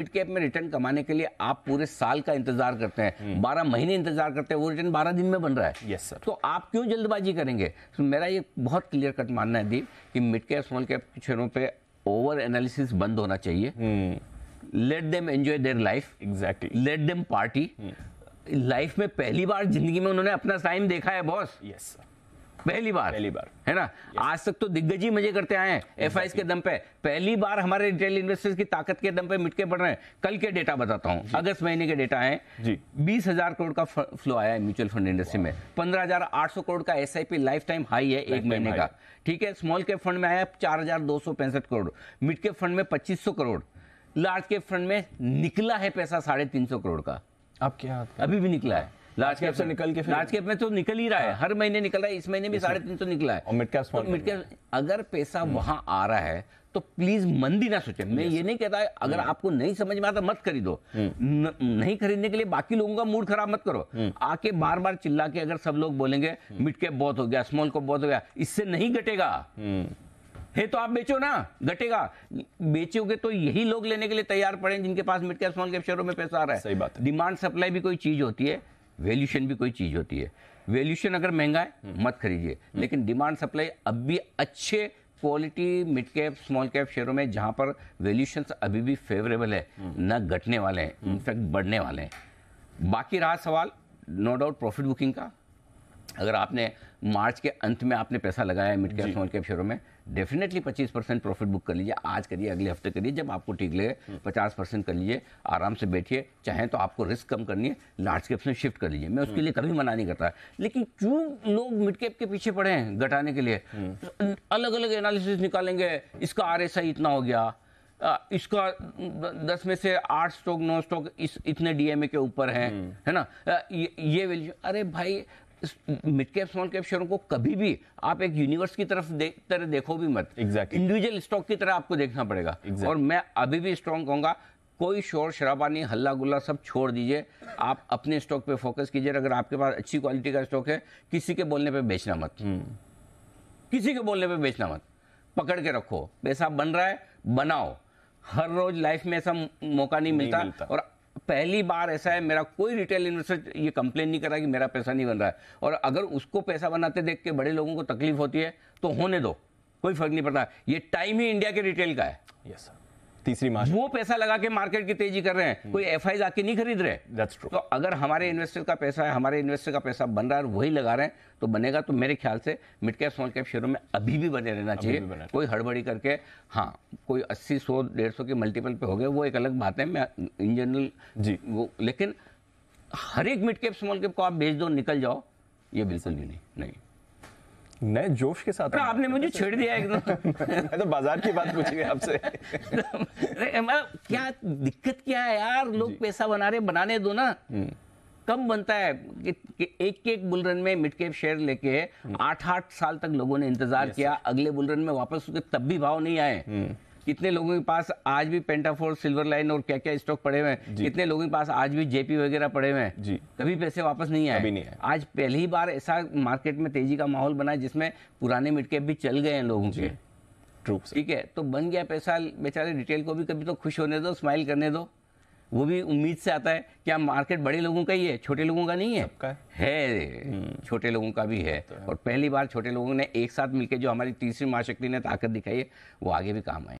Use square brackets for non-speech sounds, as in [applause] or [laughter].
Mid cap में return कमाने के लिए आप पूरे साल का इंतजार करते हैं हम्म। बारह महीने इंतजार करते हैं वो रिटर्न बारह दिन में बन रहा है यस yes, सर तो आप क्यों जल्दबाजी करेंगे तो मेरा ये बहुत क्लियर कट मानना है दीप कि मिड कैप स्मॉल कैप के शेयरों पे ओवर एनालिसिस बंद होना चाहिए let them enjoy their life exactly let them party life में पहली बार जिंदगी में उन्होंने अपना टाइम देखा है बॉस यस सर पहली बार पहली बार है ना आज तक तो ही मजे करते आए हैं एफ के दम पे पहली बार हमारे रिटेल इन्वेस्टर्स की ताकत के दम पे मिटके पड़ रहे हैं कल के डेटा बताता हूँ अगस्त महीने के डेटा है बीस हजार करोड़ का फ्लो आया है म्यूचुअल फंड इंडस्ट्री में पंद्रह हजार आठ सौ करोड़ का एस लाइफ टाइम हाई है एक महीने का ठीक है स्मॉल कैप फंड में आया चार हजार दो सौ पैंसठ करोड़ मिड कैप फंड में पच्चीस सौ करोड़ लार्ज कैप फंड में निकला है पैसा साढ़े तीन सौ करोड़ का अब क्या अभी भी निकला है लार्ज कैप से निकल के लार्ज कैप में तो निकल ही रहा है हाँ। हर महीने निकल रहा है इस महीने भी साढ़े तीन सौ निकला है मिड कैप तो मिड कैप अगर पैसा हम्म। वहां आ रहा है तो प्लीज मंदी ना सोचे मैं ये नहीं कहता अगर हम्म। आपको नहीं समझ में आता मत खरीदो हम्म। नहीं खरीदने के लिए बाकी लोगों का मूड खराब मत करो आके बार बार चिल्ला के अगर सब लोग बोलेंगे मिड कैप बहुत हो गया स्मॉल कैप बहुत हो गया इससे नहीं घटेगा हे तो आप बेचो ना घटेगा बेचोगे तो यही लोग लेने के लिए तैयार पड़े जिनके पास मिड कैप स्मॉल कैप शेयरों में पैसा आ रहा है सही बात डिमांड सप्लाई भी कोई चीज होती है वैल्यूशन भी कोई चीज़ होती है वैल्यूशन अगर महंगा है हम्म। मत खरीदिए हम्म। लेकिन डिमांड सप्लाई अब भी अच्छे quality mid cap small cap शेयरों में जहां पर वैल्यूशन अभी भी फेवरेबल है हम्म। न घटने वाले हैं इनफैक्ट बढ़ने वाले हैं बाकी रहा सवाल नो डाउट प्रॉफिट बुकिंग का अगर आपने मार्च के अंत में आपने पैसा लगाया है मिड कैप स्मॉल कैप शेयरों में डेफिनेटली 25 परसेंट प्रॉफिट बुक कर लीजिए आज करिए अगले हफ्ते करिए जब आपको ठीक लगे 50 परसेंट कर लीजिए आराम से बैठिए चाहे तो आपको रिस्क कम करनी है लार्ज कैप में शिफ्ट कर लीजिए मैं उसके लिए कभी मना नहीं करता लेकिन क्यों लोग मिड कैप के पीछे पड़े हैं घटाने के लिए अलग अलग एनालिसिस निकालेंगे इसका आर इतना हो गया इसका दस में से आठ स्टॉक नौ स्टॉक इस इतने डीएमए के ऊपर हैं हम्म। है ना ये, ये वैल्यू अरे भाई मिड कैप स्मॉल कैप शेयरों को कभी भी आप एक यूनिवर्स की तरफ दे, तरह देखो भी मत exactly. इंडिविजुअल स्टॉक की तरह आपको देखना पड़ेगा exactly. और मैं अभी भी स्ट्रॉन्ग कहूंगा कोई शोर शराबा नहीं हल्ला गुल्ला सब छोड़ दीजिए आप अपने स्टॉक पे फोकस कीजिए अगर आपके पास अच्छी क्वालिटी का स्टॉक है किसी के बोलने पे बेचना मत hmm. किसी के बोलने पे बेचना मत पकड़ के रखो पैसा बन रहा है बनाओ हर रोज लाइफ में ऐसा मौका नहीं, नहीं मिलता, मिलता और पहली बार ऐसा है मेरा कोई रिटेल इन्वेस्टर ये कंप्लेन नहीं कर रहा कि मेरा पैसा नहीं बन रहा है और अगर उसको पैसा बनाते देख के बड़े लोगों को तकलीफ होती है तो होने दो कोई फर्क नहीं पड़ता ये टाइम ही इंडिया के रिटेल का है यस yes, सर तीसरी मार्च वो पैसा लगा के मार्केट की तेजी कर रहे हैं हम्म। कोई एफ आई जाके नहीं खरीद रहे तो अगर हमारे इन्वेस्टर का पैसा है हमारे इन्वेस्टर का पैसा बन रहा है वही लगा रहे हैं तो बनेगा तो मेरे ख्याल से मिड कैप स्मॉल कैप शेयरों में अभी भी बने रहना चाहिए कोई हड़बड़ी करके हाँ कोई अस्सी सौ डेढ़ सौ के मल्टीपल पे हो गए वो एक अलग बात है मैं इन जनरल जी वो लेकिन हर एक मिड कैप स्मॉल कैप को आप बेच दो निकल जाओ ये बिल्कुल भी नहीं नहीं नए जोश के साथ आपने मुझे छेड़ दिया एकदम [laughs] तो बाजार की बात पूछी आपसे [laughs] मतलब क्या दिक्कत क्या है यार लोग पैसा बना रहे बनाने दो ना हम्म। कम बनता है कि, कि एक एक बुलरन में मिड कैप शेयर लेके हम्म। आठ आठ साल तक लोगों ने इंतजार किया अगले बुलरन में वापस तब भी भाव नहीं आए हम्म। कितने लोगों के पास आज भी पेंटाफोर सिल्वर लाइन और क्या क्या स्टॉक पड़े हुए हैं कितने लोगों के पास आज भी जेपी वगैरह पड़े हुए हैं कभी पैसे वापस नहीं आए आज पहली बार ऐसा मार्केट में तेजी का माहौल बना जिसमें पुराने मिटके भी चल गए हैं लोगों के ठीक है तो बन गया पैसा बेचारे रिटेल को भी कभी तो खुश होने दो स्माइल करने दो वो भी उम्मीद से आता है कि आप मार्केट बड़े लोगों का ही है छोटे लोगों का नहीं है है हम्म। छोटे लोगों का भी है तो और पहली बार छोटे लोगों ने एक साथ मिलकर जो हमारी तीसरी महाशक्ति ने ताकत दिखाई है वो आगे भी काम आए